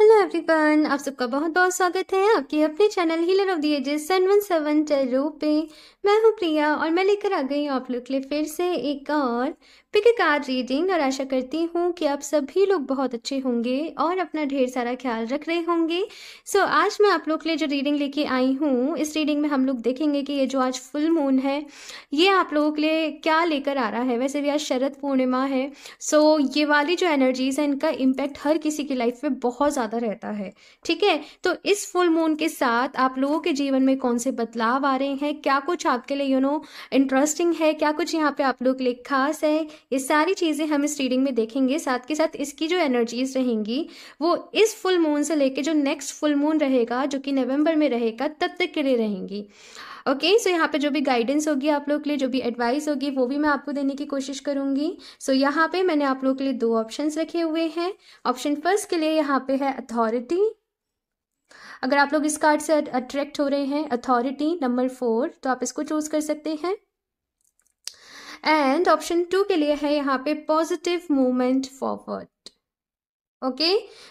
Hello everyone आप सबका बहुत बहुत स्वागत है आपके अपने channel healer of the seven one seven tarot पे मैं हूँ प्रिया और मैं लेकर आ गई हूँ आप लोग के लिए फिर से एक और पिक कार्ड रीडिंग और आशा करती हूँ कि आप सभी लोग बहुत अच्छे होंगे और अपना ढेर सारा ख्याल रख रहे होंगे सो so, आज मैं आप लोग के लिए जो रीडिंग लेके आई हूँ इस रीडिंग में हम लोग देखेंगे कि ये जो आज फुल मून है ये आप लोगों के लिए क्या लेकर आ रहा है वैसे भी आज शरद पूर्णिमा है सो so, ये वाली जो एनर्जीज़ है इनका इम्पैक्ट हर किसी की लाइफ में बहुत ज़्यादा रहता है ठीक है तो इस फुल मून के साथ आप लोगों के जीवन में कौन से बदलाव आ रहे हैं क्या कुछ आपके लिए यू नो इंटरेस्टिंग है क्या कुछ यहाँ पर आप लोग के लिए खास है ये सारी चीज़ें हम इस रीडिंग में देखेंगे साथ के साथ इसकी जो एनर्जीज रहेंगी वो इस फुल मून से लेके जो नेक्स्ट फुल मून रहेगा जो कि नवंबर में रहेगा तब तक के लिए रहेंगी ओके okay, सो so यहाँ पे जो भी गाइडेंस होगी आप लोग के लिए जो भी एडवाइस होगी वो भी मैं आपको देने की कोशिश करूंगी सो so, यहाँ पे मैंने आप लोग के लिए दो ऑप्शंस रखे हुए हैं ऑप्शन फर्स्ट के लिए यहाँ पे है अथॉरिटी अगर आप लोग इस कार्ड से अट्रैक्ट हो रहे हैं अथॉरिटी नंबर फोर तो आप इसको चूज कर सकते हैं एंड ऑप्शन टू के लिए है यहाँ पे positive movement forward okay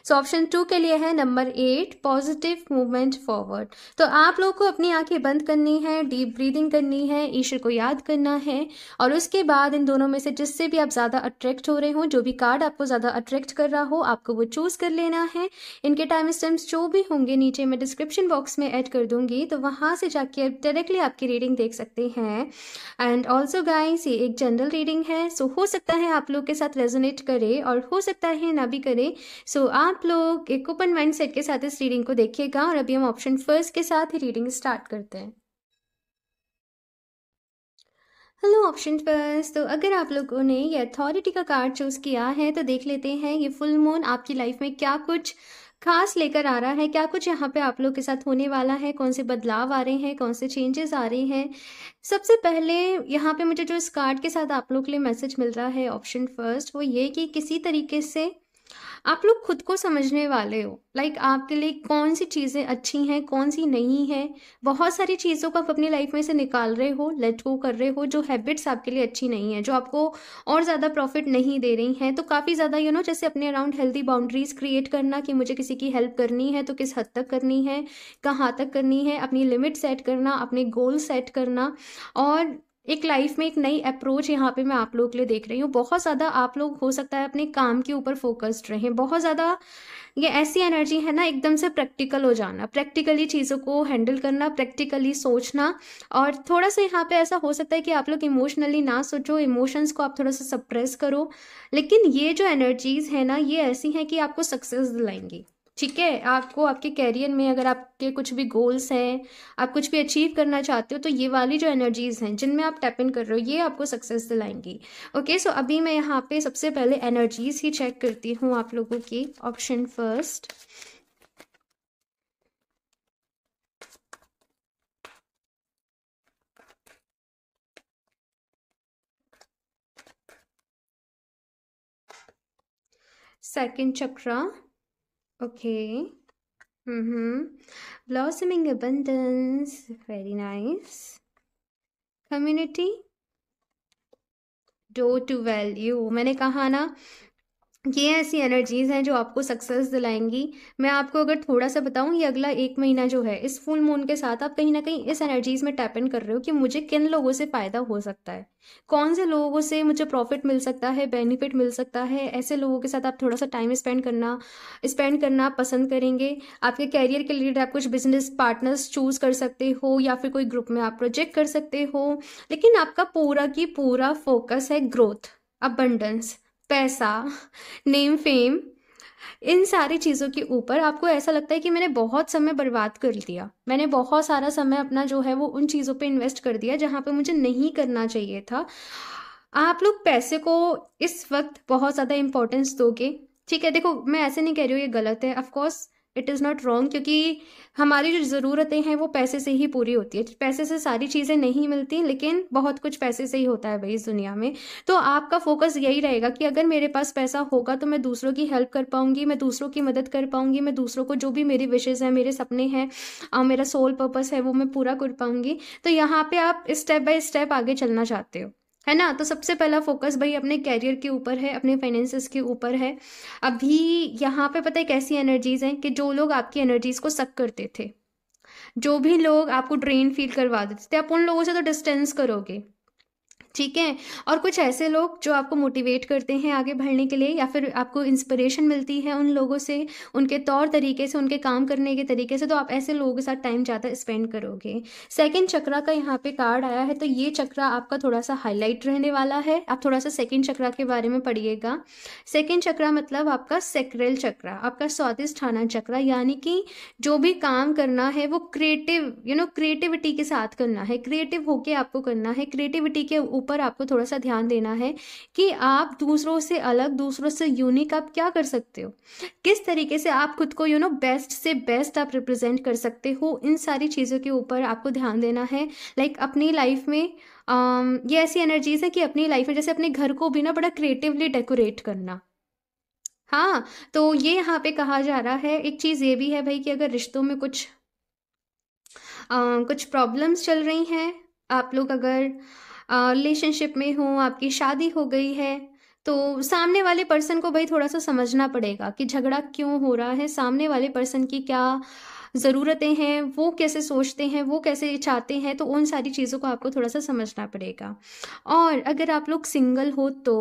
so option two के लिए है number eight positive movement forward तो आप लोग को अपनी आंखें बंद करनी है डीप ब्रीदिंग करनी है ईश्वर को याद करना है और उसके बाद इन दोनों में से जिससे भी आप ज़्यादा अट्रैक्ट हो रहे हो जो भी कार्ड आपको ज़्यादा अट्रैक्ट कर रहा हो आपको वो चूज़ कर लेना है इनके टाइम स्टम्प्स जो भी होंगे नीचे मैं डिस्क्रिप्शन बॉक्स में एड कर दूंगी तो वहाँ से जाके आप डायरेक्टली आपकी रीडिंग देख सकते हैं एंड ऑल्सो गाइस ये एक जनरल रीडिंग है सो so, हो सकता है आप लोग के साथ रेजोनेट करे और हो सकता है ना भी करे सो so, आप लोग एक ओपन माइंड सेट के साथ इस रीडिंग को देखिएगा और अभी हम ऑप्शन फर्स्ट के साथ ही रीडिंग स्टार्ट करते हैं हेलो ऑप्शन फर्स्ट तो अगर आप लोगों ने ये अथॉरिटी का कार्ड चूज किया है तो देख लेते हैं ये फुल मून आपकी लाइफ में क्या कुछ खास लेकर आ रहा है क्या कुछ यहाँ पे आप लोग के साथ होने वाला है कौन से बदलाव आ रहे हैं कौन से चेंजेस आ रहे हैं सबसे पहले यहाँ पे मुझे जो इस कार्ड के साथ आप लोग के लिए मैसेज मिल रहा है ऑप्शन फर्स्ट वो ये कि किसी तरीके से आप लोग खुद को समझने वाले हो लाइक like, आपके लिए कौन सी चीज़ें अच्छी हैं कौन सी नहीं हैं बहुत सारी चीज़ों को आप अपनी लाइफ में से निकाल रहे हो लेट गो कर रहे हो जो हैबिट्स आपके लिए अच्छी नहीं है जो आपको और ज़्यादा प्रॉफिट नहीं दे रही हैं तो काफ़ी ज़्यादा यू नो जैसे अपने अराउंड हेल्दी बाउंड्रीज क्रिएट करना कि मुझे किसी की हेल्प करनी है तो किस हद तक करनी है कहाँ तक करनी है अपनी लिमिट सेट करना अपने गोल सेट करना और एक लाइफ में एक नई अप्रोच यहाँ पे मैं आप लोग के लिए देख रही हूँ बहुत ज़्यादा आप लोग हो सकता है अपने काम के ऊपर फोकस्ड रहें बहुत ज़्यादा ये ऐसी एनर्जी है ना एकदम से प्रैक्टिकल हो जाना प्रैक्टिकली चीज़ों को हैंडल करना प्रैक्टिकली सोचना और थोड़ा सा यहाँ पे ऐसा हो सकता है कि आप लोग इमोशनली ना सोचो इमोशंस को आप थोड़ा सा सप्रेस करो लेकिन ये जो एनर्जीज़ है ना ये ऐसी हैं कि आपको सक्सेस दिलाएंगी ठीक है आपको आपके कैरियर में अगर आपके कुछ भी गोल्स हैं आप कुछ भी अचीव करना चाहते हो तो ये वाली जो एनर्जीज़ हैं जिनमें आप टैप इन कर रहे हो ये आपको सक्सेस दिलाएंगी ओके सो अभी मैं यहाँ पे सबसे पहले एनर्जीज़ ही चेक करती हूँ आप लोगों की option first second chakra Okay. Mm-hmm. Blossoming abundance. Very nice. Community. Do to value. मैंने कहा ना ये ऐसी एनर्जीज़ हैं जो आपको सक्सेस दिलाएंगी मैं आपको अगर थोड़ा सा बताऊं ये अगला एक महीना जो है इस फुल मून के साथ आप कहीं ना कहीं इस एनर्जीज़ में टैप इन कर रहे हो कि मुझे किन लोगों से फ़ायदा हो सकता है कौन से लोगों से मुझे प्रॉफिट मिल सकता है बेनिफिट मिल सकता है ऐसे लोगों के साथ आप थोड़ा सा टाइम स्पेंड करना स्पेंड करना पसंद करेंगे आपके कैरियर के रिलेटेड आप कुछ बिजनेस पार्टनर्स चूज़ कर सकते हो या फिर कोई ग्रुप में आप प्रोजेक्ट कर सकते हो लेकिन आपका पूरा की पूरा फोकस है ग्रोथ अबंडेंस पैसा नेम फेम इन सारी चीज़ों के ऊपर आपको ऐसा लगता है कि मैंने बहुत समय बर्बाद कर दिया मैंने बहुत सारा समय अपना जो है वो उन चीज़ों पे इन्वेस्ट कर दिया जहाँ पे मुझे नहीं करना चाहिए था आप लोग पैसे को इस वक्त बहुत ज़्यादा इम्पोर्टेंस दोगे ठीक है देखो मैं ऐसे नहीं कह रही हूँ ये गलत है of course it is not wrong क्योंकि हमारी जो ज़रूरतें हैं वो पैसे से ही पूरी होती है पैसे से सारी चीज़ें नहीं मिलती लेकिन बहुत कुछ पैसे से ही होता है भाई इस दुनिया में तो आपका फोकस यही रहेगा कि अगर मेरे पास पैसा होगा तो मैं दूसरों की हेल्प कर पाऊंगी मैं दूसरों की मदद कर पाऊंगी मैं दूसरों को जो भी मेरी विशेज़ हैं मेरे सपने हैं मेरा सोल पर्पस है वो मैं पूरा कर पाऊंगी तो यहाँ पर आप स्टेप बाय स्टेप आगे चलना चाहते हो है ना तो सबसे पहला फोकस भाई अपने कैरियर के ऊपर है अपने फाइनेंसिस के ऊपर है अभी यहाँ पे पता है कैसी एनर्जीज हैं कि जो लोग आपकी एनर्जीज को सक करते थे जो भी लोग आपको ड्रेन फील करवा देते थे आप उन लोगों से तो डिस्टेंस करोगे ठीक है और कुछ ऐसे लोग जो आपको मोटिवेट करते हैं आगे बढ़ने के लिए या फिर आपको इंस्पिरेशन मिलती है उन लोगों से उनके तौर तरीके से उनके काम करने के तरीके से तो आप ऐसे लोगों के साथ टाइम ज़्यादा स्पेंड करोगे सेकेंड चक्रा का यहाँ पे कार्ड आया है तो ये चक्रा आपका थोड़ा सा हाईलाइट रहने वाला है आप थोड़ा सा सेकेंड चक्रा के बारे में पढ़िएगा सेकेंड चक्रा मतलब आपका सेक्रेल चक्रा आपका स्वादिष्ठाना चक्रा यानी कि जो भी काम करना है वो क्रिएटिव यू नो क्रिएटिविटी के साथ करना है क्रिएटिव होके आपको करना है क्रिएटिविटी के ऊपर ऊपर आपको थोड़ा सा ध्यान देना है कि आप दूसरों से अलग दूसरों से यूनिक आप क्या कर सकते हो किस तरीके से आप खुद को यू नो बेस्ट से बेस्ट आप रिप्रेजेंट कर सकते हो इन सारी चीज़ों के ऊपर आपको ध्यान देना है लाइक like, अपनी लाइफ में ये ऐसी एनर्जीज है कि अपनी लाइफ में जैसे अपने घर को भी ना बड़ा क्रिएटिवली डेकोरेट करना हाँ तो ये यहाँ पे कहा जा रहा है एक चीज़ ये भी है भाई कि अगर रिश्तों में कुछ आ, कुछ प्रॉब्लम्स चल रही हैं आप लोग अगर रिलेशनशिप में हो आपकी शादी हो गई है तो सामने वाले पर्सन को भाई थोड़ा सा समझना पड़ेगा कि झगड़ा क्यों हो रहा है सामने वाले पर्सन की क्या ज़रूरतें हैं वो कैसे सोचते हैं वो कैसे चाहते हैं तो उन सारी चीज़ों को आपको थोड़ा सा समझना पड़ेगा और अगर आप लोग सिंगल हो तो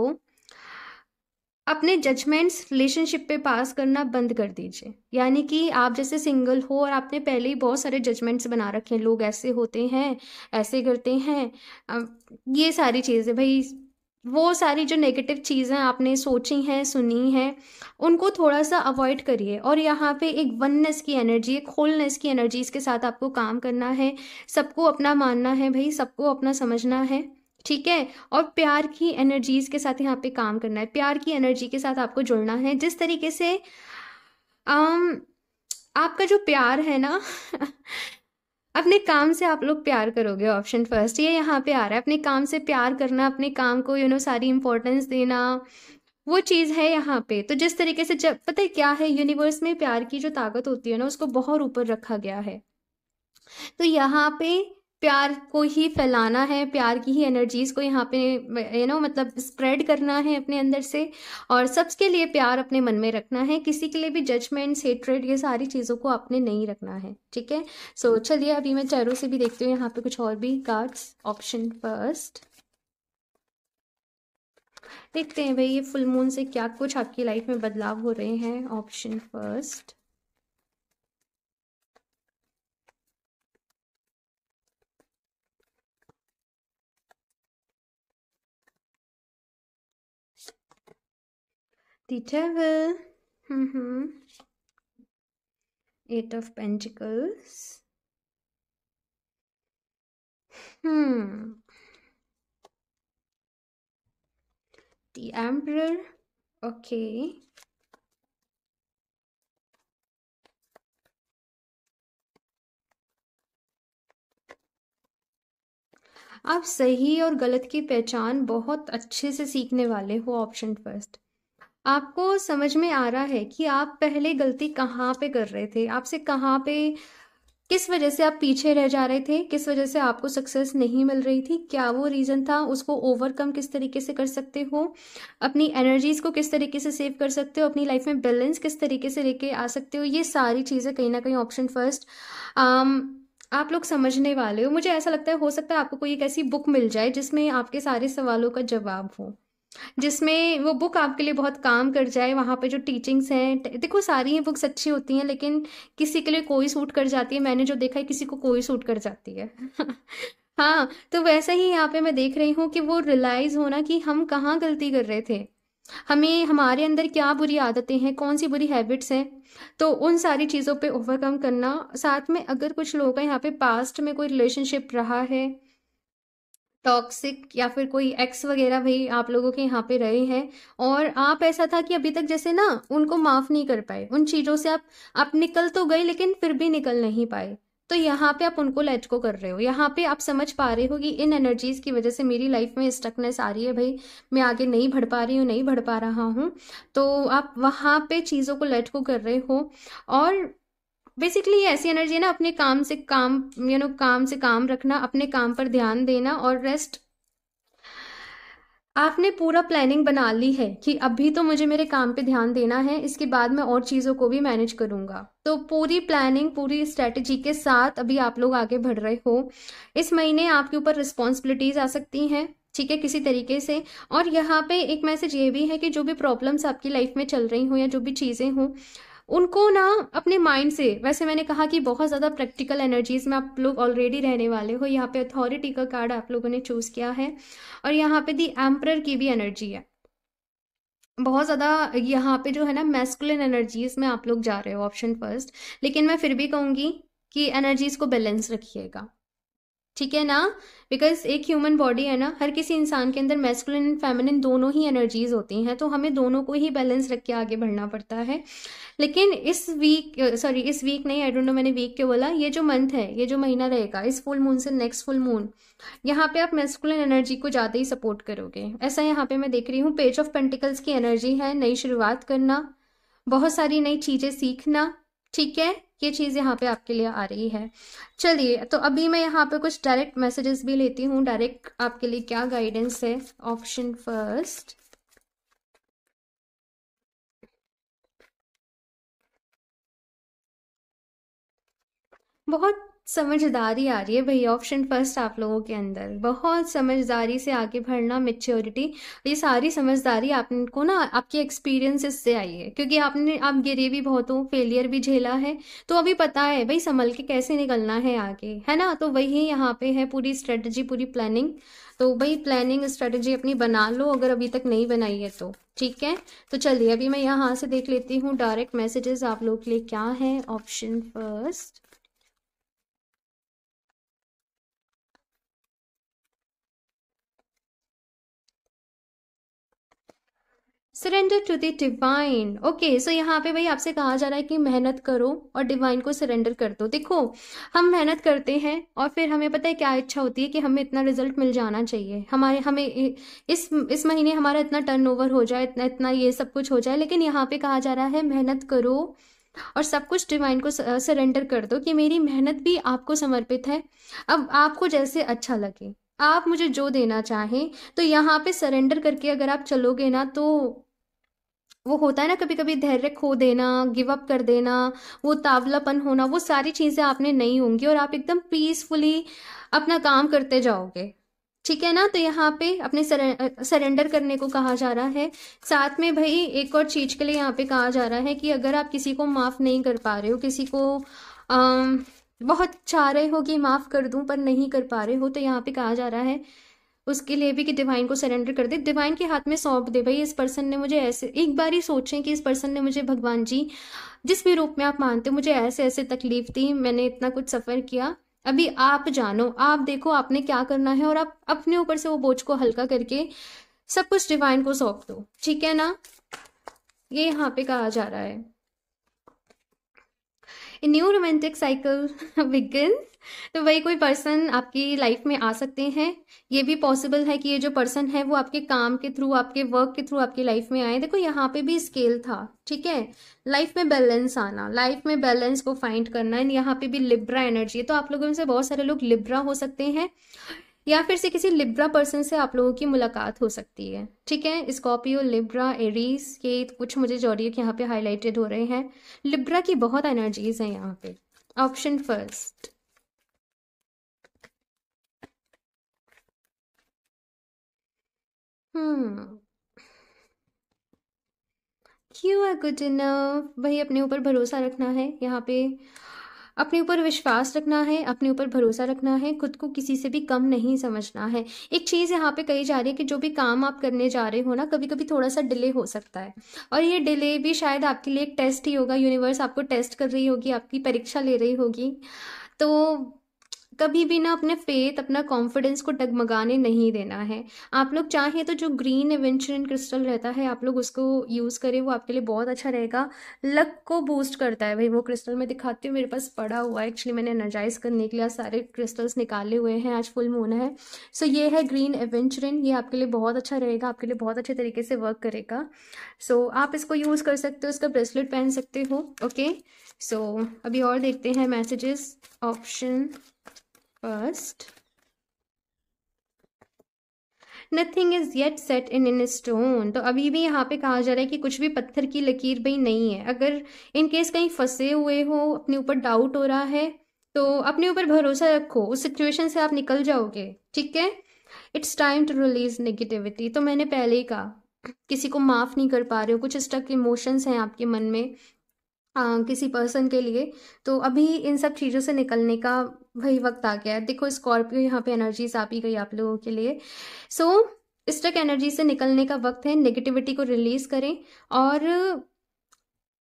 अपने जजमेंट्स रिलेशनशिप पे पास करना बंद कर दीजिए यानी कि आप जैसे सिंगल हो और आपने पहले ही बहुत सारे जजमेंट्स बना रखे हैं लोग ऐसे होते हैं ऐसे करते हैं ये सारी चीज़ें भाई वो सारी जो नेगेटिव चीज़ें आपने सोची हैं सुनी हैं उनको थोड़ा सा अवॉइड करिए और यहाँ पे एक वननेस की एनर्जी एक होलनेस की एनर्जी इसके साथ आपको काम करना है सबको अपना मानना है भाई सबको अपना समझना है ठीक है और प्यार की एनर्जीज के साथ यहाँ पे काम करना है प्यार की एनर्जी के साथ आपको जुड़ना है जिस तरीके से आम, आपका जो प्यार है ना अपने काम से आप लोग प्यार करोगे ऑप्शन फर्स्ट ये यहाँ पे आ रहा है अपने काम से प्यार करना अपने काम को यू you नो know, सारी इंपॉर्टेंस देना वो चीज़ है यहाँ पे तो जिस तरीके से जब पता है क्या है यूनिवर्स में प्यार की जो ताकत होती है ना उसको बहुत ऊपर रखा गया है तो यहाँ पे प्यार को ही फैलाना है प्यार की ही एनर्जीज़ को यहाँ पे यू नो मतलब स्प्रेड करना है अपने अंदर से और सबके लिए प्यार अपने मन में रखना है किसी के लिए भी जजमेंट्स हेट्रेड ये सारी चीज़ों को आपने नहीं रखना है ठीक है सो so, चलिए अभी मैं चारों से भी देखती हूँ यहाँ पे कुछ और भी कार्ड्स ऑप्शन फर्स्ट देखते हैं भाई ये फुल मून से क्या कुछ आपकी लाइफ में बदलाव हो रहे हैं option first the devil mm -hmm. eight of pentacles hmm the emperor okay आप सही और गलत की पहचान बहुत अच्छे से सीखने वाले हो ऑप्शन फर्स्ट आपको समझ में आ रहा है कि आप पहले गलती कहाँ पे कर रहे थे आपसे कहाँ पे किस वजह से आप पीछे रह जा रहे थे किस वजह से आपको सक्सेस नहीं मिल रही थी क्या वो रीज़न था उसको ओवरकम किस तरीके से कर सकते हो अपनी एनर्जीज़ को किस तरीके से सेव कर सकते हो अपनी लाइफ में बैलेंस किस तरीके से लेके आ सकते हो ये सारी चीज़ें कहीं ना कहीं ऑप्शन फर्स्ट um, आप लोग समझने वाले हो मुझे ऐसा लगता है हो सकता है आपको कोई एक ऐसी बुक मिल जाए जिसमें आपके सारे सवालों का जवाब हो जिसमें वो बुक आपके लिए बहुत काम कर जाए वहाँ पे जो टीचिंग्स हैं देखो सारी ही बुक्स अच्छी होती हैं लेकिन किसी के लिए कोई सूट कर जाती है मैंने जो देखा है किसी को कोई सूट कर जाती है हाँ तो वैसा ही यहाँ पे मैं देख रही हूँ कि वो रियलाइज़ होना कि हम कहाँ गलती कर रहे थे हमें हमारे अंदर क्या बुरी आदतें हैं कौन सी बुरी हैबिट्स हैं तो उन सारी चीज़ों पे ओवरकम करना साथ में अगर कुछ लोगों का यहाँ पे पास्ट में कोई रिलेशनशिप रहा है टॉक्सिक या फिर कोई एक्स वगैरह भाई आप लोगों के यहाँ पे रहे हैं और आप ऐसा था कि अभी तक जैसे ना उनको माफ़ नहीं कर पाए उन चीज़ों से आप आप निकल तो गए लेकिन फिर भी निकल नहीं पाए तो यहाँ पे आप उनको लेट को कर रहे हो यहाँ पे आप समझ पा रहे हो कि इन एनर्जीज की वजह से मेरी लाइफ में स्टकनेस आ रही है भाई मैं आगे नहीं बढ़ पा रही हूँ नहीं बढ़ पा रहा हूँ तो आप वहाँ पे चीज़ों को लेट को कर रहे हो और बेसिकली ऐसी एनर्जी है ना अपने काम से काम यू नो काम से काम रखना अपने काम पर ध्यान देना और रेस्ट आपने पूरा प्लानिंग बना ली है कि अभी तो मुझे मेरे काम पे ध्यान देना है इसके बाद मैं और चीज़ों को भी मैनेज करूँगा तो पूरी प्लानिंग पूरी स्ट्रेटजी के साथ अभी आप लोग आगे बढ़ रहे हो इस महीने आपके ऊपर रिस्पॉन्सिबिलिटीज़ आ सकती हैं ठीक है किसी तरीके से और यहाँ पे एक मैसेज ये भी है कि जो भी प्रॉब्लम्स आपकी लाइफ में चल रही हों या जो भी चीज़ें हों उनको ना अपने माइंड से वैसे मैंने कहा कि बहुत ज़्यादा प्रैक्टिकल एनर्जीज में आप लोग ऑलरेडी रहने वाले हो यहाँ पे अथॉरिटी का कार्ड आप लोगों ने चूज़ किया है और यहाँ पे दी एम्प्रर की भी एनर्जी है बहुत ज़्यादा यहाँ पे जो है ना मैस्कुलिन एनर्जीज में आप लोग जा रहे हो ऑप्शन फर्स्ट लेकिन मैं फिर भी कहूँगी कि एनर्जीज को बैलेंस रखिएगा ठीक है ना बिकॉज एक ह्यूमन बॉडी है ना हर किसी इंसान के अंदर मेस्कुलिन एंड फेमिनिन दोनों ही एनर्जीज होती हैं तो हमें दोनों को ही बैलेंस रख के आगे बढ़ना पड़ता है लेकिन इस वीक सॉरी इस वीक नहीं आई डोंट नो मैंने वीक के बोला ये जो मंथ है ये जो महीना रहेगा इस फुल मून से नेक्स्ट फुल मून यहाँ पे आप मेस्कुलिन एनर्जी को ज़्यादा ही सपोर्ट करोगे ऐसा यहाँ पे मैं देख रही हूँ पेज ऑफ पेंटिकल्स की एनर्जी है नई शुरुआत करना बहुत सारी नई चीज़ें सीखना ठीक है ये चीज़ यहाँ पे आपके लिए आ रही है चलिए तो अभी मैं यहाँ पे कुछ डायरेक्ट मैसेजेस भी लेती हूँ डायरेक्ट आपके लिए क्या गाइडेंस है ऑप्शन फर्स्ट बहुत समझदारी आ रही है भाई ऑप्शन फर्स्ट आप लोगों के अंदर बहुत समझदारी से आगे बढ़ना मेच्योरिटी ये सारी समझदारी आपको ना आपके एक्सपीरियंसेस से आई है क्योंकि आपने आप गिरे भी बहुत हो फेलियर भी झेला है तो अभी पता है भाई संभल के कैसे निकलना है आगे है ना तो वही यहाँ पे है पूरी स्ट्रेटजी पूरी प्लानिंग तो भाई प्लानिंग स्ट्रेटजी अपनी बना लो अगर अभी तक नहीं बनाई है तो ठीक है तो चलिए अभी मैं यहाँ से देख लेती हूँ डायरेक्ट मैसेजेस आप लोग के लिए क्या है option first surrender to the divine okay so यहाँ पे भाई आपसे कहा जा रहा है कि मेहनत करो और डिवाइन को सरेंडर कर दो देखो हम मेहनत करते हैं और फिर हमें पता है क्या इच्छा होती है कि हमें इतना रिजल्ट मिल जाना चाहिए हमारे हमें इस इस महीने हमारा इतना टर्नओवर हो जाए इतना इतना ये सब कुछ हो जाए लेकिन यहाँ पे कहा जा रहा है मेहनत करो और सब कुछ डिवाइन को सरेंडर कर दो कि मेरी मेहनत भी आपको समर्पित है अब आपको जैसे अच्छा लगे आप मुझे जो देना चाहें तो यहाँ पे सरेंडर करके अगर आप चलोगे ना तो वो होता है ना कभी कभी धैर्य खो देना गिव अप कर देना वो तावलापन होना वो सारी चीज़ें आपने नहीं होंगी और आप एकदम पीसफुली अपना काम करते जाओगे ठीक है ना तो यहाँ पे अपने सरेंडर करने को कहा जा रहा है साथ में भाई एक और चीज़ के लिए यहाँ पे कहा जा रहा है कि अगर आप किसी को माफ़ नहीं कर पा रहे हो किसी को आ, बहुत चाह रहे हो कि माफ़ कर दूं पर नहीं कर पा रहे हो तो यहाँ पे कहा जा रहा है उसके लिए भी कि डिवाइन को सरेंडर कर दे डिवाइन के हाथ में सौंप दे भाई इस पर्सन ने मुझे ऐसे एक बार ही सोचें कि इस पर्सन ने मुझे भगवान जी जिस भी रूप में आप मानते हो मुझे ऐसे ऐसे तकलीफ दी मैंने इतना कुछ सफ़र किया अभी आप जानो आप देखो आपने क्या करना है और आप अपने ऊपर से वो बोझ को हल्का करके सब कुछ डिवाइन को सौंप दो ठीक है ना ये यहाँ पे कहा जा रहा है न्यू रोमांटिक साइकिल बिगिन तो वही कोई पर्सन आपकी लाइफ में आ सकते हैं ये भी पॉसिबल है कि ये जो पर्सन है वो आपके काम के थ्रू आपके वर्क के थ्रू आपकी लाइफ में आए देखो यहाँ पे भी स्केल था ठीक है लाइफ में बैलेंस आना लाइफ में बैलेंस को फाइंड करना एंड यहाँ पे भी लिब्रा एनर्जी है तो आप लोगों से बहुत सारे लोग लिब्रा हो सकते हैं या फिर से किसी लिब्रा पर्सन से आप लोगों की मुलाकात हो सकती है ठीक है स्कॉर्पियो लिब्रा एरीज के कुछ मुझे जॉडियो यहाँ पे हाईलाइटेड हो रहे हैं लिब्रा की बहुत एनर्जीज हैं यहाँ पे option first hmm are good in भाई अपने ऊपर भरोसा रखना है यहाँ पे अपने ऊपर विश्वास रखना है अपने ऊपर भरोसा रखना है खुद को किसी से भी कम नहीं समझना है एक चीज़ यहाँ पे कही जा रही है कि जो भी काम आप करने जा रहे हो ना कभी कभी थोड़ा सा डिले हो सकता है और ये डिले भी शायद आपके लिए एक टेस्ट ही होगा यूनिवर्स आपको टेस्ट कर रही होगी आपकी परीक्षा ले रही होगी तो कभी भी ना अपने फेथ अपना कॉन्फिडेंस को डगमगाने नहीं देना है आप लोग चाहें तो जो ग्रीन एवेंचुरन क्रिस्टल रहता है आप लोग उसको यूज़ करें वो आपके लिए बहुत अच्छा रहेगा लक को बूस्ट करता है भाई वो क्रिस्टल मैं दिखाती हूँ मेरे पास पड़ा हुआ है एक्चुअली मैंने एनर्जाइज करने के लिए सारे क्रिस्टल्स निकाले हुए हैं आज फुल मून है सो so, ये है ग्रीन एवेंचुरन ये आपके लिए बहुत अच्छा रहेगा आपके लिए बहुत अच्छे तरीके से वर्क करेगा सो so, आप इसको यूज़ कर सकते हो इसका ब्रेसलेट पहन सकते हो ओके सो so, अभी और देखते हैं messages option First, nothing is yet set in in stone तो अभी भी यहाँ पे कहा जा रहा है कि कुछ भी पत्थर की लकीर भी नहीं है अगर इन केस कहीं फंसे हुए हो अपने ऊपर डाउट हो रहा है तो अपने ऊपर भरोसा रखो उस सिचुएशन से आप निकल जाओगे ठीक है it's time to release negativity तो मैंने पहले ही कहा किसी को माफ़ नहीं कर पा रहे हो कुछ स्टक इमोशंस हैं आपके मन में आ, किसी पर्सन के लिए तो अभी इन सब चीज़ों से निकलने का वही वक्त आ गया है देखो स्कॉर्पियो यहाँ पे एनर्जीज आ भी गई आप लोगों के लिए सो so, स्ट्रक एनर्जी से निकलने का वक्त है नेगेटिविटी को रिलीज करें और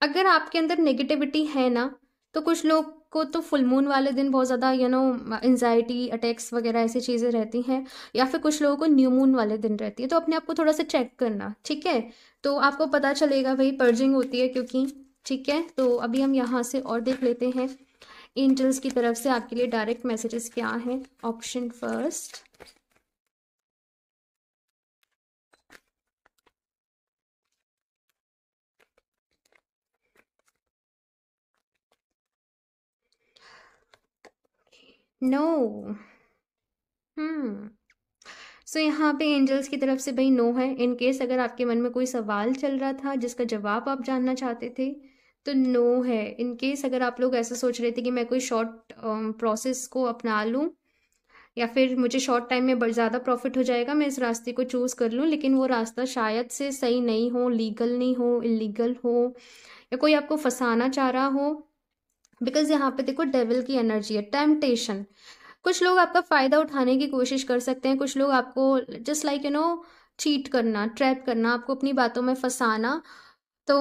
अगर आपके अंदर नेगेटिविटी है ना तो कुछ लोग को तो फुल मून वाले दिन बहुत ज़्यादा यू नो एनजाइटी अटैक्स वगैरह ऐसी चीज़ें रहती हैं या फिर कुछ लोगों को न्यू मून वाले दिन रहती है तो अपने आप को थोड़ा सा चेक करना ठीक है तो आपको पता चलेगा भाई पर्जिंग होती है क्योंकि ठीक है तो अभी हम यहाँ से और देख लेते हैं एंजल्स की तरफ से आपके लिए डायरेक्ट मैसेजेस क्या हैं option first no hmm so यहाँ पे एंजल्स की तरफ से भाई नो है इन केस अगर आपके मन में कोई सवाल चल रहा था जिसका जवाब आप जानना चाहते थे तो नो है इन केस अगर आप लोग ऐसा सोच रहे थे कि मैं कोई शॉर्ट प्रोसेस um, को अपना लूँ या फिर मुझे शॉर्ट टाइम में ज़्यादा प्रॉफिट हो जाएगा मैं इस रास्ते को चूज़ कर लूँ लेकिन वो रास्ता शायद से सही नहीं हो लीगल नहीं हो इलीगल हो या कोई आपको फंसाना चाह रहा हो बिकॉज यहाँ पे देखो डेविल की एनर्जी है टेम्पटेशन कुछ लोग आपका फ़ायदा उठाने की कोशिश कर सकते हैं कुछ लोग आपको just like you know cheat करना ट्रैप करना आपको अपनी बातों में फंसाना तो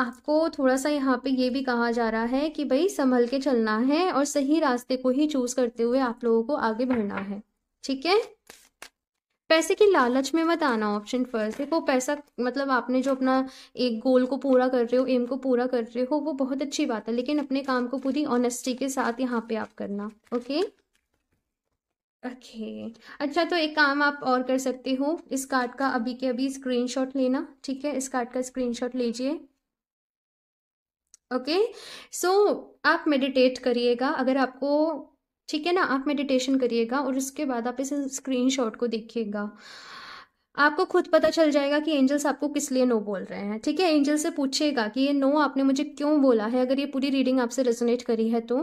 आपको थोड़ा सा यहाँ पे ये भी कहा जा रहा है कि भाई संभल के चलना है और सही रास्ते को ही चूज करते हुए आप लोगों को आगे बढ़ना है ठीक है पैसे की लालच में मत आना ऑप्शन फर्स्ट देखो पैसा मतलब आपने जो अपना एक गोल को पूरा कर रहे हो एम को पूरा कर रहे हो वो बहुत अच्छी बात है लेकिन अपने काम को पूरी ऑनेस्टी के साथ यहाँ पे आप करना ओके ओके अच्छा तो एक काम आप और कर सकते हो इस कार्ड का अभी के अभी स्क्रीनशॉट लेना ठीक है इस कार्ड का स्क्रीनशॉट लीजिए ओके सो आप मेडिटेट करिएगा अगर आपको ठीक है ना आप मेडिटेशन करिएगा और उसके बाद आप इस स्क्रीनशॉट को देखिएगा आपको खुद पता चल जाएगा कि एंजल्स आपको किस लिए नो बोल रहे हैं ठीक है एंजल से पूछिएगा कि ये नो आपने मुझे क्यों बोला है अगर ये पूरी रीडिंग आपसे रेजोनेट करी है तो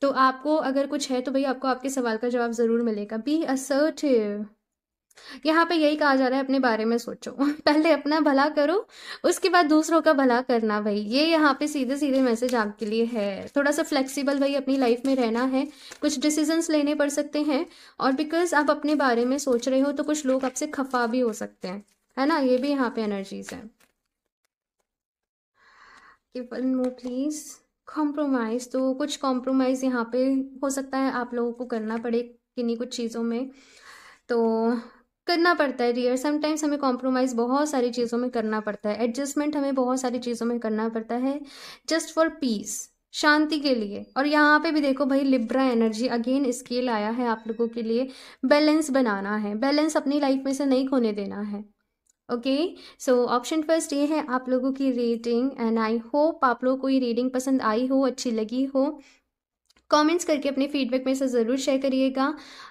तो आपको अगर कुछ है तो भाई आपको आपके सवाल का जवाब ज़रूर मिलेगा बी असर्टिव यहाँ पे यही कहा जा रहा है अपने बारे में सोचो पहले अपना भला करो उसके बाद दूसरों का भला करना भाई ये यहाँ पे सीधे सीधे मैसेज आपके लिए है थोड़ा सा फ्लेक्सिबल भाई अपनी लाइफ में रहना है कुछ डिसीजंस लेने पड़ सकते हैं और बिकॉज आप अपने बारे में सोच रहे हो तो कुछ लोग आपसे खफा भी हो सकते हैं है ना ये भी यहाँ पे एनर्जीज है प्लीज़ कॉम्प्रोमाइज़ तो कुछ कॉम्प्रोमाइज़ यहाँ पे हो सकता है आप लोगों को करना पड़े किन्हीं कुछ चीज़ों में तो करना पड़ता है डियर समटाइम्स हमें कॉम्प्रोमाइज़ बहुत सारी चीज़ों में करना पड़ता है एडजस्टमेंट हमें बहुत सारी चीज़ों में करना पड़ता है जस्ट फॉर पीस शांति के लिए और यहाँ पे भी देखो भाई लिब्रा एनर्जी अगेन स्केल आया है आप लोगों के लिए बैलेंस बनाना है बैलेंस अपनी लाइफ में से नहीं खोने देना है ओके सो ऑप्शन फर्स्ट ये है आप लोगों की रेटिंग एंड आई होप आप लोगों को ये रीडिंग पसंद आई हो अच्छी लगी हो कमेंट्स करके अपने फीडबैक में से ज़रूर शेयर करिएगा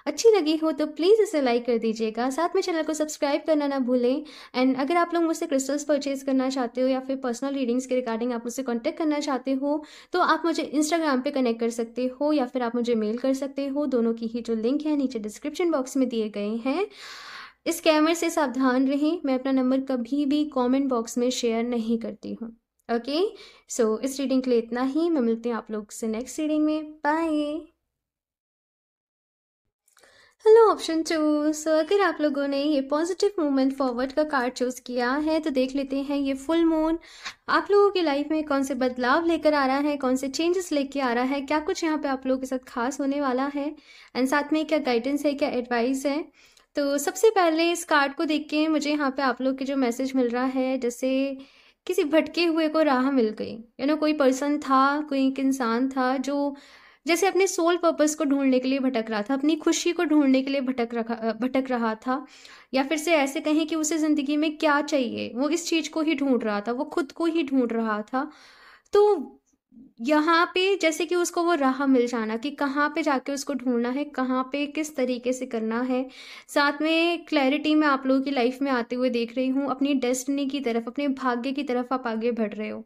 अच्छी लगी हो तो प्लीज़ इसे लाइक कर दीजिएगा साथ में चैनल को सब्सक्राइब करना ना भूलें एंड अगर आप लोग मुझसे क्रिस्टल्स परचेज करना चाहते हो या फिर पर्सनल रीडिंग्स के रिगार्डिंग आप मुझसे कॉन्टैक्ट करना चाहते हो तो आप मुझे इंस्टाग्राम पर कनेक्ट कर सकते हो या फिर आप मुझे मेल कर सकते हो दोनों की ही जो लिंक है नीचे डिस्क्रिप्शन बॉक्स में दिए गए हैं इस स्कैमर से सावधान रहें मैं अपना नंबर कभी भी कमेंट बॉक्स में शेयर नहीं करती हूँ ओके सो इस रीडिंग के लिए इतना ही मैं मिलती हूँ आप लोग से नेक्स्ट रीडिंग में bye hello option two so अगर आप लोगों ने ये पॉजिटिव मूवमेंट फॉरवर्ड का कार्ड चूज़ किया है तो देख लेते हैं ये फुल मून आप लोगों की लाइफ में कौन से बदलाव लेकर आ रहा है कौन से चेंजेस लेके आ रहा है क्या कुछ यहाँ पे आप लोगों के साथ खास होने वाला है एंड साथ में क्या गाइडेंस है क्या एडवाइस है तो सबसे पहले इस कार्ड को देख के मुझे यहाँ पे आप लोग के जो मैसेज मिल रहा है जैसे किसी भटके हुए को राह मिल गई यू नो कोई पर्सन था कोई एक इंसान था जो जैसे अपने सोल पर्पस को ढूंढने के लिए भटक रहा था अपनी खुशी को ढूंढने के लिए भटक रखा भटक रहा था या फिर से ऐसे कहें कि उसे ज़िंदगी में क्या चाहिए वो इस चीज़ को ही ढूंढ रहा था वो खुद को ही ढूंढ रहा था तो यहाँ पे जैसे कि उसको वो राह मिल जाना कि कहाँ पे जाके उसको ढूंढना है कहाँ पे किस तरीके से करना है साथ में क्लैरिटी में आप लोगों की लाइफ में आते हुए देख रही हूँ अपनी डेस्टिनी की तरफ अपने भाग्य की तरफ आप आगे बढ़ रहे हो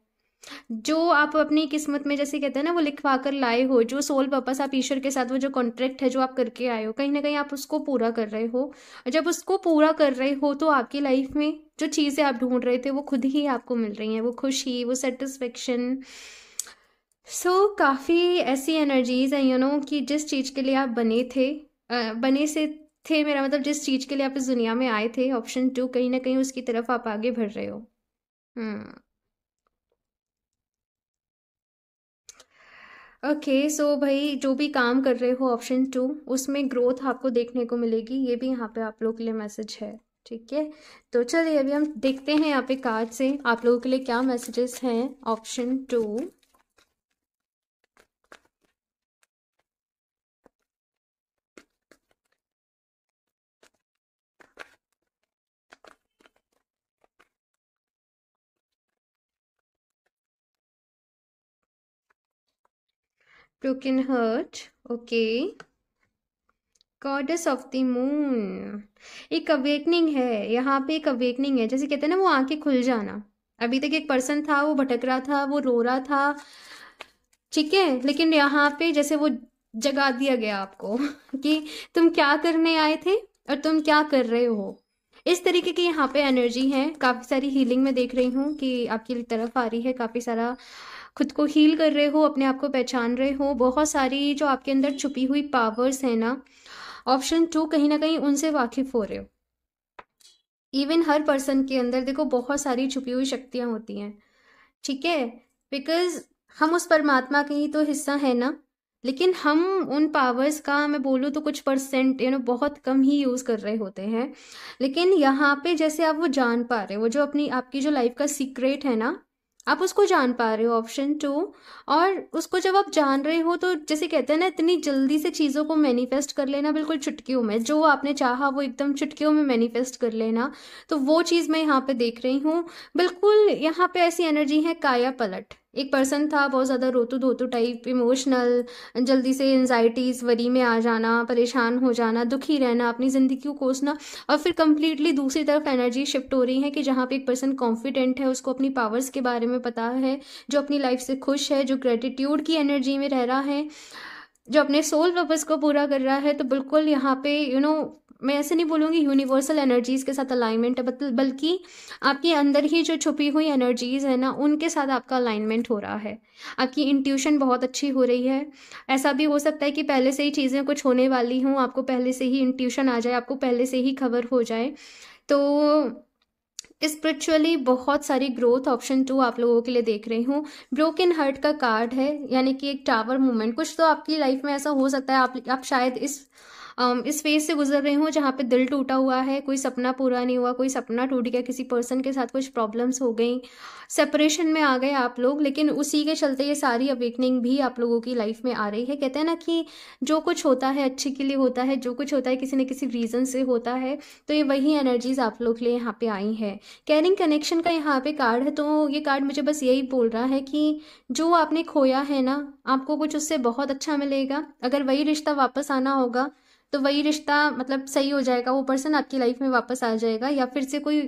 जो आप अपनी किस्मत में जैसे कहते हैं ना वो लिखवा कर लाए हो जो सोल पर्पस आप ईश्वर के साथ वो जो कॉन्ट्रैक्ट है जो आप करके आए हो कहीं ना कहीं आप उसको पूरा कर रहे हो और जब उसको पूरा कर रहे हो तो आपकी लाइफ में जो चीज़ें आप ढूंढ रहे थे वो खुद ही आपको मिल रही हैं वो खुशी वो सेटिस्फेक्शन सो so, काफ़ी ऐसी एनर्जीज़ हैं यू नो कि जिस चीज़ के लिए आप बने थे आ, बने से थे मेरा मतलब जिस चीज़ के लिए आप इस दुनिया में आए थे ऑप्शन टू कहीं ना कहीं उसकी तरफ आप आगे बढ़ रहे हो okay hmm. So okay, so भाई जो भी काम कर रहे हो ऑप्शन टू उसमें ग्रोथ आपको देखने को मिलेगी ये भी यहाँ पे आप लोग के लिए मैसेज है ठीक है तो चलिए अभी हम देखते हैं यहाँ पे कार्ड से आप लोगों के लिए क्या मैसेजेस हैं option two broken heart okay goddess of the moon एक अवेकनिंग है यहाँ पे एक अवेकनिंग है जैसे कहते हैं ना वो आंखें खुल जाना अभी तक एक पर्सन था वो भटक रहा था वो रो रहा था ठीक है लेकिन यहाँ पे जैसे वो जगा दिया गया आपको कि तुम क्या करने आए थे और तुम क्या कर रहे हो इस तरीके की यहाँ पे एनर्जी है काफ़ी सारी हीलिंग में देख रही हूँ कि आपकी तरफ आ रही है काफ़ी सारा खुद को हील कर रहे हो अपने आप को पहचान रहे हो बहुत सारी जो आपके अंदर छुपी हुई पावर्स है ना ऑप्शन टू कहीं ना कहीं उनसे वाकिफ हो रहे हो इवन हर पर्सन के अंदर देखो बहुत सारी छुपी हुई शक्तियाँ होती हैं ठीक है बिकॉज हम उस परमात्मा के ही तो हिस्सा है ना लेकिन हम उन पावर्स का मैं बोलूँ तो कुछ परसेंट यू नो बहुत कम ही यूज़ कर रहे होते हैं लेकिन यहाँ पे जैसे आप वो जान पा रहे हो वो जो अपनी आपकी जो लाइफ का सीक्रेट है ना आप उसको जान पा रहे हो ऑप्शन टू और उसको जब आप जान रहे हो तो जैसे कहते हैं ना इतनी जल्दी से चीज़ों को मैनिफेस्ट कर लेना बिल्कुल चुटकियों में जो आपने चाहा वो एकदम चुटकियों में मैनिफेस्ट कर लेना तो वो चीज़ मैं यहाँ पे देख रही हूँ बिल्कुल यहाँ पे ऐसी एनर्जी है काया पलट एक पर्सन था बहुत ज़्यादा रोतू धोतू टाइप इमोशनल जल्दी से एनजाइटीज़ वरी में आ जाना परेशान हो जाना दुखी रहना अपनी ज़िंदगी को कोसना और फिर कम्प्लीटली दूसरी तरफ एनर्जी शिफ्ट हो रही है कि जहाँ पे एक पर्सन कॉन्फिडेंट है उसको अपनी पावर्स के बारे में पता है जो अपनी लाइफ से खुश है जो ग्रेटिट्यूड की एनर्जी में रह रहा है जो अपने सोल पर्पज़ को पूरा कर रहा है तो बिल्कुल यहाँ पे यू you नो know, मैं ऐसे नहीं बोलूँगी यूनिवर्सल एनर्जीज़ के साथ अलाइनमेंट है बल्कि आपके अंदर ही जो छुपी हुई एनर्जीज़ है ना उनके साथ आपका अलाइनमेंट हो रहा है आपकी इंट्यूशन बहुत अच्छी हो रही है ऐसा भी हो सकता है कि पहले से ही चीज़ें कुछ होने वाली हों आपको पहले से ही इंट्यूशन आ जाए आपको पहले से ही खबर हो जाए तो स्पिरिचुअली बहुत सारी ग्रोथ ऑप्शन टू आप लोगों के लिए देख रही हूँ ब्रोकन हर्ट का कार्ड है यानी कि एक टावर मूवमेंट कुछ तो आपकी लाइफ में ऐसा हो सकता है आप आप शायद इस इस फेज से गुजर रही हूँ जहाँ पे दिल टूटा हुआ है कोई सपना पूरा नहीं हुआ कोई सपना टूट गया किसी पर्सन के साथ कुछ प्रॉब्लम्स हो गई सेपरेशन में आ गए आप लोग लेकिन उसी के चलते ये सारी अवेकनिंग भी आप लोगों की लाइफ में आ रही है कहते हैं ना कि जो कुछ होता है अच्छे के लिए होता है जो कुछ होता है किसी न किसी रीज़न से होता है तो ये वही एनर्जीज़ आप लोग के लिए यहाँ पे आई है कैरिंग कनेक्शन का यहाँ पे कार्ड है तो ये कार्ड मुझे बस यही बोल रहा है कि जो आपने खोया है ना आपको कुछ उससे बहुत अच्छा मिलेगा अगर वही रिश्ता वापस आना होगा तो वही रिश्ता मतलब सही हो जाएगा वो पर्सन आपकी लाइफ में वापस आ जाएगा या फिर से कोई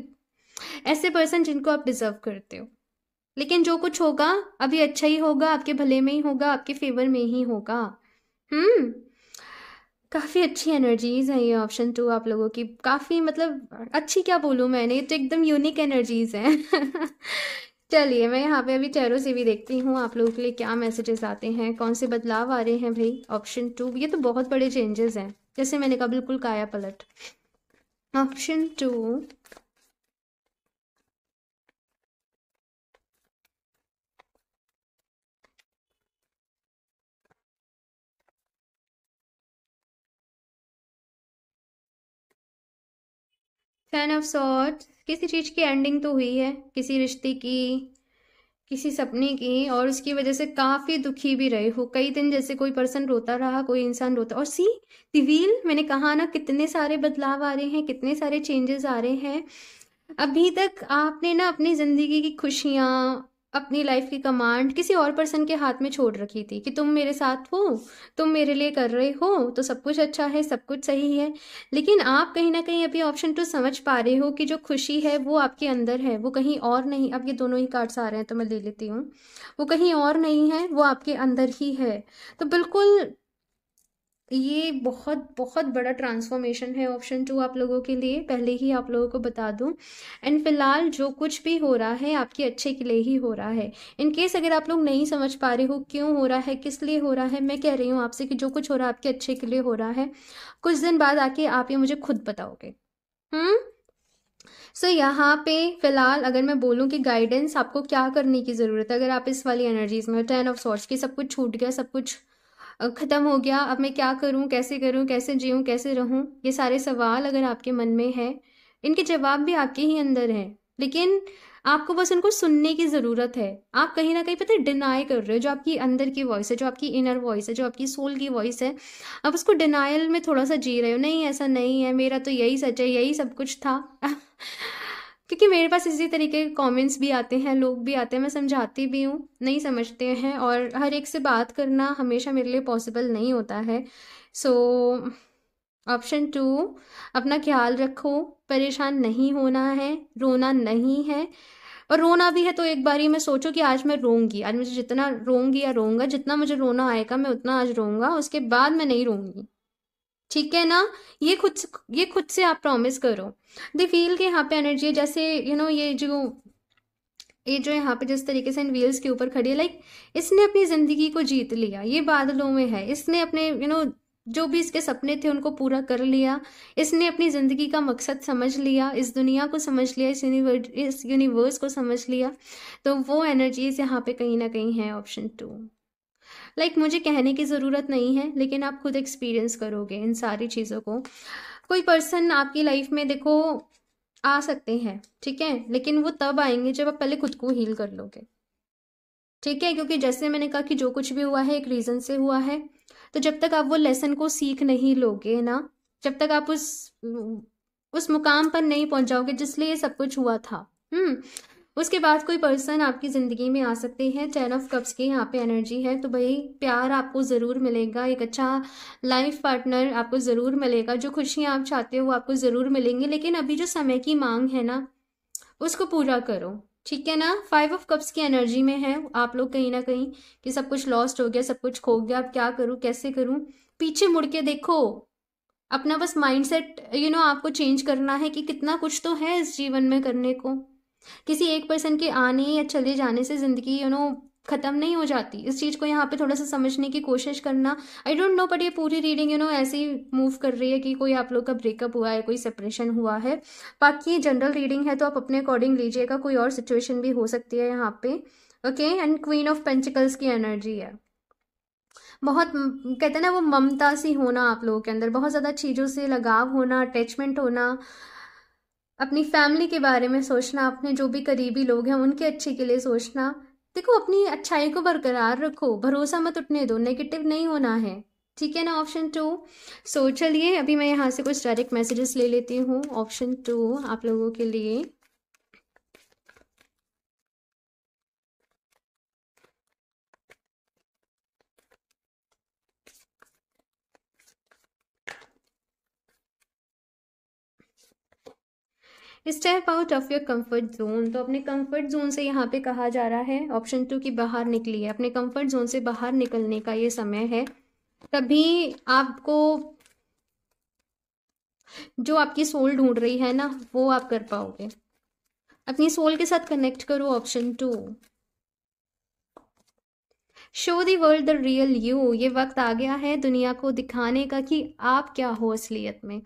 ऐसे पर्सन जिनको आप डिजर्व करते हो लेकिन जो कुछ होगा अभी अच्छा ही होगा आपके भले में ही होगा आपके फेवर में ही होगा हम्म काफ़ी अच्छी एनर्जीज़ हैं ये ऑप्शन टू आप लोगों की काफ़ी मतलब अच्छी क्या बोलूँ मैंने ये तो एकदम यूनिक एनर्जीज़ हैं चलिए मैं यहाँ पे अभी चेहरों से भी देखती हूँ आप लोगों के लिए क्या मैसेजेस आते हैं कौन से बदलाव आ रहे हैं भाई ऑप्शन टू ये तो बहुत बड़े चेंजेस हैं जैसे मैंने कहा बिल्कुल काया पलट ऑप्शन टू फैन ऑफ सॉट किसी चीज की एंडिंग तो हुई है किसी रिश्ते की किसी सपने की और उसकी वजह से काफ़ी दुखी भी रहे हो कई दिन जैसे कोई पर्सन रोता रहा कोई इंसान रोता और सी तिवील मैंने कहा ना कितने सारे बदलाव आ रहे हैं कितने सारे चेंजेस आ रहे हैं अभी तक आपने ना अपनी ज़िंदगी की खुशियाँ अपनी लाइफ की कमांड किसी और पर्सन के हाथ में छोड़ रखी थी कि तुम मेरे साथ हो तुम मेरे लिए कर रहे हो तो सब कुछ अच्छा है सब कुछ सही है लेकिन आप कहीं ना कहीं अभी ऑप्शन टू समझ पा रहे हो कि जो खुशी है वो आपके अंदर है वो कहीं और नहीं अब ये दोनों ही कार्ड्स आ रहे हैं तो मैं ले लेती हूँ वो कहीं और नहीं है वो आपके अंदर ही है तो बिल्कुल ये बहुत बहुत बड़ा ट्रांसफॉर्मेशन है ऑप्शन टू आप लोगों के लिए पहले ही आप लोगों को बता दूं एंड फिलहाल जो कुछ भी हो रहा है आपके अच्छे के लिए ही हो रहा है इन केस अगर आप लोग नहीं समझ पा रहे हो क्यों हो रहा है किस लिए हो रहा है मैं कह रही हूँ आपसे कि जो कुछ हो रहा है आपके अच्छे के लिए हो रहा है कुछ दिन बाद आके आप ये मुझे खुद बताओगे हम्म सो so, यहाँ पे फिलहाल अगर मैं बोलूँ कि गाइडेंस आपको क्या करने की ज़रूरत है अगर आप इस वाली एनर्जीज में टेन ऑफ सॉर्ट्स की सब कुछ छूट गया सब कुछ ख़त्म हो गया अब मैं क्या करूँ कैसे करूँ कैसे जीऊँ कैसे रहूँ ये सारे सवाल अगर आपके मन में है इनके जवाब भी आपके ही अंदर हैं लेकिन आपको बस उनको सुनने की ज़रूरत है आप कहीं ना कहीं पता डिनाई कर रहे हो जो आपकी अंदर की वॉइस है जो आपकी इनर वॉइस है जो आपकी सोल की वॉइस है आप उसको डिनाइल में थोड़ा सा जी रहे हो नहीं ऐसा नहीं है मेरा तो यही सच है यही सब कुछ था क्योंकि मेरे पास इसी तरीके के कमेंट्स भी आते हैं लोग भी आते हैं मैं समझाती भी हूँ नहीं समझते हैं और हर एक से बात करना हमेशा मेरे लिए पॉसिबल नहीं होता है सो ऑप्शन टू अपना ख्याल रखो परेशान नहीं होना है रोना नहीं है और रोना भी है तो एक बार ही मैं सोचो कि आज मैं रोंगी आज मुझे जितना रोंगी या रोऊंगा जितना मुझे रोना आएगा मैं उतना आज रोऊंगा उसके बाद मैं नहीं रोऊंगी ठीक है ना ये खुद ये खुद से आप प्रॉमिस करो दे फील के यहाँ पे एनर्जी है जैसे यू you नो know, ये जो ये जो यहाँ पे जिस तरीके से इन व्हील्स के ऊपर खड़ी है लाइक इसने अपनी ज़िंदगी को जीत लिया ये बादलों में है इसने अपने यू you नो know, जो भी इसके सपने थे उनको पूरा कर लिया इसने अपनी ज़िंदगी का मकसद समझ लिया इस दुनिया को समझ लिया इस यूनिवर्स इस यूनिवर्स को समझ लिया तो वो एनर्जीज यहाँ पे कहीं ना कहीं है ऑप्शन टू लाइक मुझे कहने की ज़रूरत नहीं है लेकिन आप खुद एक्सपीरियंस करोगे इन सारी चीज़ों को कोई पर्सन आपकी लाइफ में देखो आ सकते हैं ठीक है लेकिन वो तब आएंगे जब आप पहले खुद को हील कर लोगे ठीक है क्योंकि जैसे मैंने कहा कि जो कुछ भी हुआ है एक रीज़न से हुआ है तो जब तक आप वो लेसन को सीख नहीं लोगे ना जब तक आप उस उस मुकाम पर नहीं पहुंच जाओगे जिसलिए ये सब कुछ हुआ था हम्म उसके बाद कोई पर्सन आपकी ज़िंदगी में आ सकते हैं टेन ऑफ कप्स की यहाँ पे एनर्जी है तो भाई प्यार आपको ज़रूर मिलेगा एक अच्छा लाइफ पार्टनर आपको ज़रूर मिलेगा जो खुशियाँ आप चाहते हो वो आपको ज़रूर मिलेंगी लेकिन अभी जो समय की मांग है ना उसको पूरा करो ठीक है ना फाइव ऑफ कप्स की एनर्जी में है आप लोग कहीं ना कहीं कि सब कुछ लॉस्ट हो गया सब कुछ खो गया अब क्या करूँ कैसे करूँ पीछे मुड़ के देखो अपना बस माइंडसेट यू नो आपको चेंज करना है कि कितना कुछ तो है इस जीवन में करने को किसी एक पर्सन के आने या चले जाने से ज़िंदगी यू नो ख़त्म नहीं हो जाती इस चीज़ को यहाँ पे थोड़ा सा समझने की कोशिश करना आई डोंट नो बट ये पूरी रीडिंग यू नो ऐसी मूव कर रही है कि कोई आप लोग का ब्रेकअप हुआ है कोई सेपरेशन हुआ है बाकी ये जनरल रीडिंग है तो आप अपने अकॉर्डिंग लीजिएगा कोई और सिचुएशन भी हो सकती है यहाँ पे okay and queen of pentacles की एनर्जी है बहुत कहते हैं ना वो ममता सी होना आप लोगों के अंदर बहुत ज़्यादा चीज़ों से लगाव होना अटैचमेंट होना अपनी फैमिली के बारे में सोचना अपने जो भी करीबी लोग हैं उनके अच्छे के लिए सोचना देखो अपनी अच्छाई को बरकरार रखो भरोसा मत उठने दो नेगेटिव नहीं होना है ठीक है ना ऑप्शन टू सो चलिए अभी मैं यहाँ से कुछ डायरेक्ट मैसेजेस ले लेती हूँ ऑप्शन टू आप लोगों के लिए step out of your comfort zone तो अपने कंफर्ट जोन से यहाँ पे कहा जा रहा है ऑप्शन टू की बाहर निकलिए अपने कंफर्ट जोन से बाहर निकलने का ये समय है तभी आपको जो आपकी सोल ढूंढ रही है ना वो आप कर पाओगे अपनी सोल के साथ कनेक्ट करो option two show the world the real you ये वक्त आ गया है दुनिया को दिखाने का कि आप क्या हो असलियत में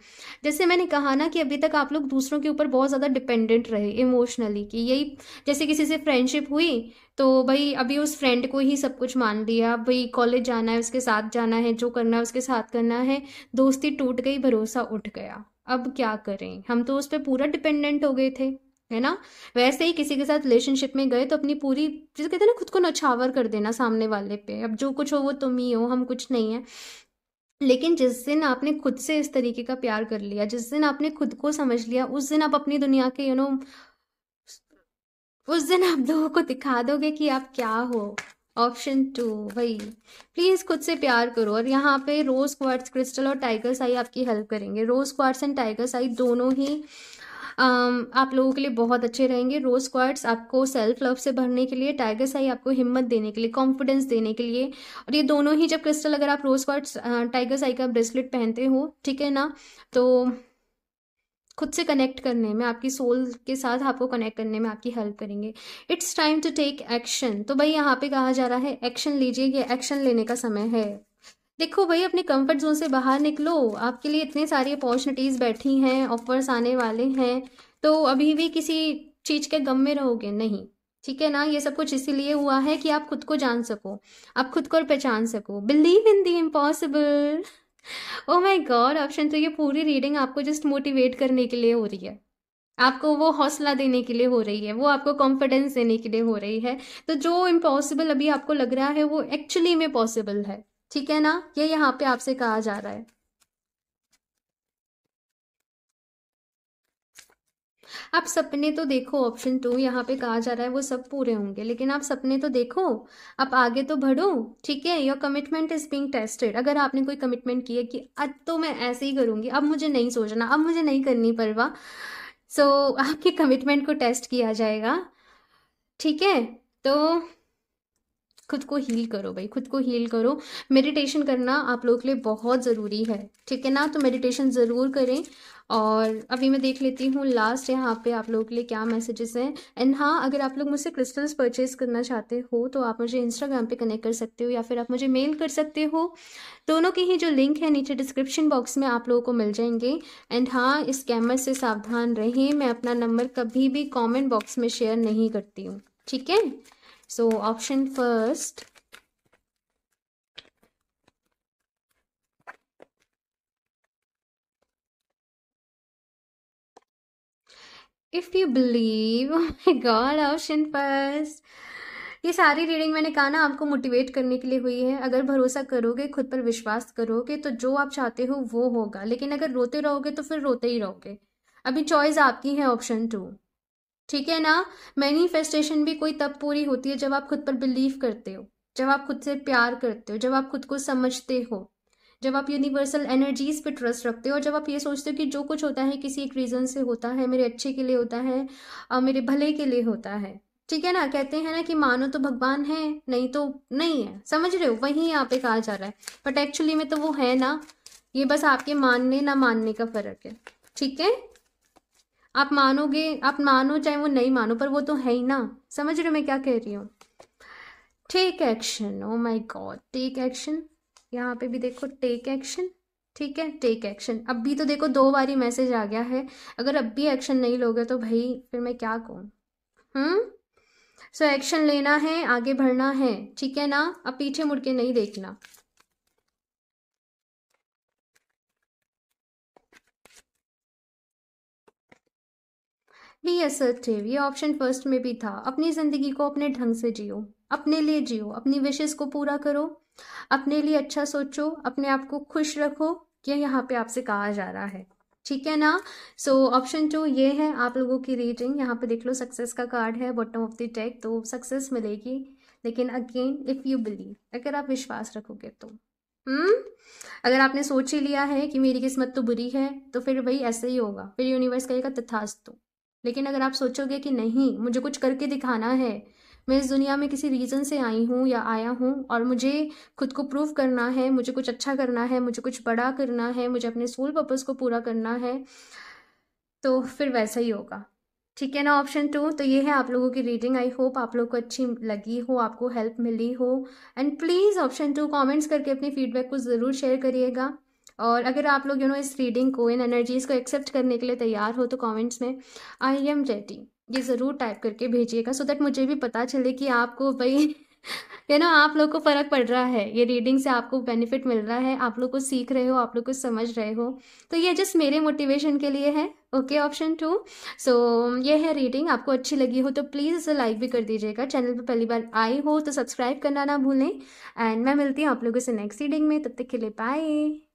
जैसे मैंने कहा ना कि अभी तक आप लोग दूसरों के ऊपर बहुत ज़्यादा डिपेंडेंट रहे इमोशनली कि यही जैसे किसी से फ्रेंडशिप हुई तो भाई अभी उस फ्रेंड को ही सब कुछ मान लिया भाई कॉलेज जाना है उसके साथ जाना है जो करना है उसके साथ करना है दोस्ती टूट गई भरोसा उठ गया अब क्या करें हम तो उस पर पूरा डिपेंडेंट हो गए थे है ना वैसे ही किसी के साथ रिलेशनशिप में गए तो अपनी पूरी जैसे कहते हैं ना खुद को नछावर कर देना सामने वाले पे अब जो कुछ हो वो तुम ही हो हम कुछ नहीं है लेकिन जिस दिन आपने खुद से इस तरीके का प्यार कर लिया जिस दिन आपने खुद को समझ लिया उस दिन आप अपनी दुनिया के यू नो उस दिन आप लोगों को दिखा दोगे कि आप क्या हो ऑप्शन टू भाई प्लीज़ खुद से प्यार करो और यहाँ पे रोज़ क्वार्ट्स क्रिस्टल और टाइगर साई आपकी हेल्प करेंगे rose quartz and tiger's eye दोनों ही Um, आप लोगों के लिए बहुत अच्छे रहेंगे रोज़ क्वार्ट्स आपको सेल्फ लव से भरने के लिए टाइगर साई आपको हिम्मत देने के लिए कॉन्फिडेंस देने के लिए और ये दोनों ही जब क्रिस्टल अगर आप रोज़ क्वार्ट्स टाइगर साई का ब्रेसलेट पहनते हो ठीक है ना तो खुद से कनेक्ट करने में आपकी सोल के साथ आपको कनेक्ट करने में आपकी हेल्प करेंगे it's time to take action तो भाई यहाँ पे कहा जा रहा है एक्शन लीजिए ये एक्शन लेने का समय है देखो भाई अपने कंफर्ट जोन से बाहर निकलो आपके लिए इतने सारी अपॉर्चुनिटीज़ बैठी हैं ऑफर्स आने वाले हैं तो अभी भी किसी चीज़ के गम में रहोगे नहीं ठीक है ना ये सब कुछ इसीलिए हुआ है कि आप खुद को जान सको आप खुद को पहचान सको believe in the impossible oh my God option तो ये पूरी रीडिंग आपको जस्ट मोटिवेट करने के लिए हो रही है आपको वो हौसला देने के लिए हो रही है वो आपको कॉन्फिडेंस देने के लिए हो रही है तो जो इम्पॉसिबल अभी आपको लग रहा है वो एक्चुअली में पॉसिबल है ठीक है ना ये यहाँ पे आपसे कहा जा रहा है आप सपने तो देखो ऑप्शन टू यहाँ पे कहा जा रहा है वो सब पूरे होंगे लेकिन आप सपने तो देखो आप आगे तो बढ़ो ठीक है your commitment is being tested अगर आपने कोई कमिटमेंट किया कि अब तो मैं ऐसे ही करूंगी अब मुझे नहीं सोचना अब मुझे नहीं करनी परवा सो so, आपके कमिटमेंट को टेस्ट किया जाएगा ठीक है तो खुद को हील करो भाई खुद को हील करो मेडिटेशन करना आप लोगों के लिए बहुत ज़रूरी है ठीक है ना तो मेडिटेशन ज़रूर करें और अभी मैं देख लेती हूँ लास्ट यहाँ पे आप लोगों के लिए क्या मैसेजेस हैं एंड हाँ अगर आप लोग मुझसे क्रिस्टल्स परचेज करना चाहते हो तो आप मुझे इंस्टाग्राम पे कनेक्ट कर सकते हो या फिर आप मुझे मेल कर सकते हो दोनों के ही जो लिंक है नीचे डिस्क्रिप्शन बॉक्स में आप लोगों को मिल जाएंगे एंड हाँ इस कैमर से सावधान रहें मैं अपना नंबर कभी भी कॉमेंट बॉक्स में शेयर नहीं करती हूँ ठीक है so option first if you believe God option first ये सारी रीडिंग मैंने कहा ना आपको मोटिवेट करने के लिए हुई है अगर भरोसा करोगे खुद पर विश्वास करोगे तो जो आप चाहते हो वो होगा लेकिन अगर रोते रहोगे तो फिर रोते ही रहोगे अभी चॉइस आपकी है ऑप्शन टू ठीक है ना मैनिफेस्टेशन भी कोई तब पूरी होती है जब आप खुद पर बिलीव करते हो जब आप खुद से प्यार करते हो जब आप खुद को समझते हो जब आप यूनिवर्सल एनर्जीज पे ट्रस्ट रखते हो और जब आप ये सोचते हो कि जो कुछ होता है किसी एक रीज़न से होता है मेरे अच्छे के लिए होता है और मेरे भले के लिए होता है ठीक है ना कहते हैं ना कि मानो तो भगवान है नहीं तो नहीं है समझ रहे हो वही यहाँ पे कहा जा रहा है बट एक्चुअली में तो वो है ना ये बस आपके मानने ना मानने का फर्क है ठीक है आप मानोगे आप मानो चाहे वो नहीं मानो पर वो तो है ही ना समझ रहे हो मैं क्या कह रही हूँ take action oh my God take action यहाँ पे भी देखो टेक एक्शन ठीक है टेक एक्शन अब भी तो देखो दो बारी मैसेज आ गया है अगर अब भी एक्शन नहीं लोगे तो भाई फिर मैं क्या कहूँ हम्म सो एक्शन लेना है आगे बढ़ना है ठीक है ना अब पीछे मुड़ के नहीं देखना बी असर्टिव ये ऑप्शन फर्स्ट में भी था अपनी ज़िंदगी को अपने ढंग से जियो अपने लिए जियो अपनी विशेष को पूरा करो अपने लिए अच्छा सोचो अपने आप को खुश रखो ये यहाँ पे आपसे कहा जा रहा है ठीक है ना सो ऑप्शन टू ये है आप लोगों की रीडिंग यहाँ पे देख लो सक्सेस का कार्ड है बॉटम ऑफ द टेक तो सक्सेस मिलेगी लेकिन अगेन इफ़ यू बिलीव अगर आप विश्वास रखोगे तो हम्म अगर आपने सोच ही लिया है कि मेरी किस्मत तो बुरी है तो फिर वही ऐसे ही होगा फिर यूनिवर्स कहेगा तथास्तु लेकिन अगर आप सोचोगे कि नहीं मुझे कुछ करके दिखाना है मैं इस दुनिया में किसी रीज़न से आई हूँ या आया हूँ और मुझे खुद को प्रूव करना है मुझे कुछ अच्छा करना है मुझे कुछ बड़ा करना है मुझे अपने सोल पर्पज़ को पूरा करना है तो फिर वैसा ही होगा ठीक है ना ऑप्शन टू तो ये है आप लोगों की रीडिंग आई होप आप लोग को अच्छी लगी हो आपको हेल्प मिली हो and please option two comments करके अपनी फीडबैक को ज़रूर शेयर करिएगा और अगर आप लोग यू नो इस रीडिंग को इन एनर्जीज़ को एक्सेप्ट करने के लिए तैयार हो तो कमेंट्स में आई एम रेडी ये ज़रूर टाइप करके भेजिएगा सो दैट मुझे भी पता चले कि आपको भाई यू नो आप लोग को फ़र्क पड़ रहा है ये रीडिंग से आपको बेनिफिट मिल रहा है आप लोग को सीख रहे हो आप लोग को समझ रहे हो तो ये जस्ट मेरे मोटिवेशन के लिए है ओके ऑप्शन टू सो ये है रीडिंग आपको अच्छी लगी हो तो प्लीज़ इसे लाइक भी कर दीजिएगा चैनल पर पहली बार आई हो तो सब्सक्राइब करना ना भूलें एंड मैं मिलती हूँ आप लोगों से नेक्स्ट रीडिंग में तब तक के लिए बाय